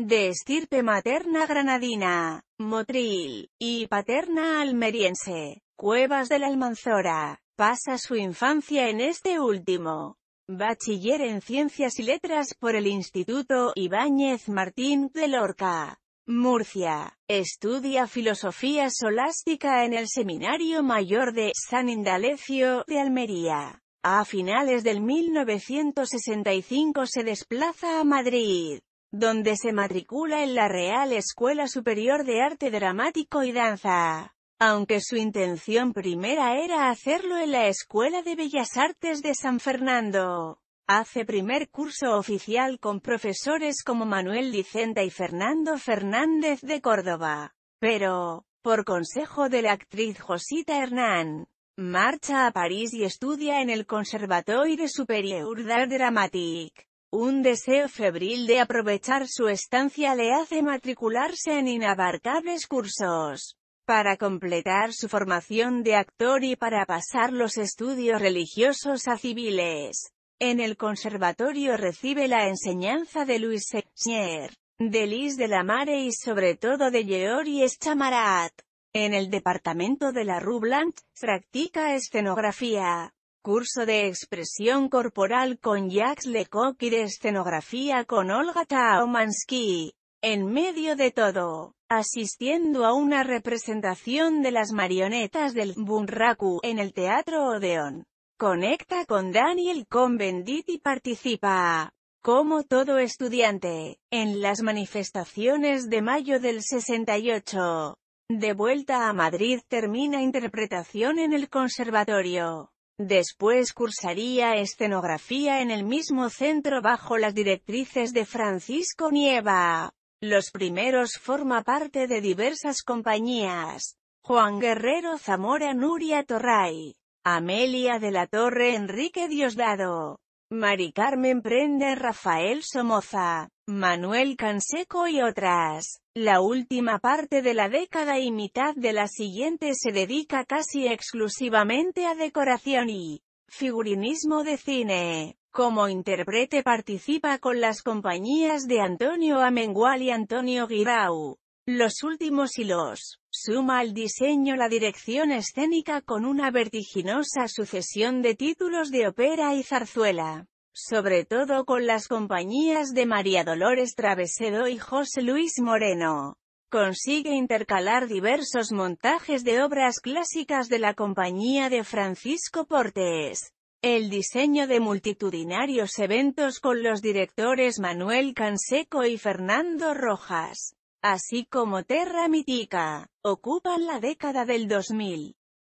de estirpe materna granadina, motril, y paterna almeriense. Cuevas de la Almanzora, pasa su infancia en este último. Bachiller en Ciencias y Letras por el Instituto Ibáñez Martín de Lorca, Murcia. Estudia Filosofía Solástica en el Seminario Mayor de San Indalecio de Almería. A finales del 1965 se desplaza a Madrid donde se matricula en la Real Escuela Superior de Arte Dramático y Danza, aunque su intención primera era hacerlo en la Escuela de Bellas Artes de San Fernando. Hace primer curso oficial con profesores como Manuel Dicenta y Fernando Fernández de Córdoba. Pero, por consejo de la actriz Josita Hernán, marcha a París y estudia en el Conservatoire Superior d'Art Dramatique. Un deseo febril de aprovechar su estancia le hace matricularse en inabarcables cursos para completar su formación de actor y para pasar los estudios religiosos a civiles. En el conservatorio recibe la enseñanza de Luis Señer, de Lis de la Mare y sobre todo de Georges Chamarat. En el departamento de la Rue Blanche, practica escenografía, curso de expresión corporal con Jacques Lecoq y de escenografía con Olga Taomansky. En medio de todo, asistiendo a una representación de las marionetas del Bunraku en el Teatro Odeón. Conecta con Daniel Convendit y participa, como todo estudiante, en las manifestaciones de mayo del 68. De vuelta a Madrid termina interpretación en el conservatorio. Después cursaría escenografía en el mismo centro bajo las directrices de Francisco Nieva. Los primeros forma parte de diversas compañías. Juan Guerrero Zamora Nuria Torray. Amelia de la Torre Enrique Diosdado. Mari Carmen Prende, Rafael Somoza, Manuel Canseco y otras. La última parte de la década y mitad de la siguiente se dedica casi exclusivamente a decoración y figurinismo de cine. Como intérprete participa con las compañías de Antonio Amengual y Antonio Guirau. Los últimos hilos, suma al diseño la dirección escénica con una vertiginosa sucesión de títulos de ópera y zarzuela, sobre todo con las compañías de María Dolores Travesedo y José Luis Moreno. Consigue intercalar diversos montajes de obras clásicas de la compañía de Francisco Portes. El diseño de multitudinarios eventos con los directores Manuel Canseco y Fernando Rojas así como Terra Mítica, ocupan la década del 2000.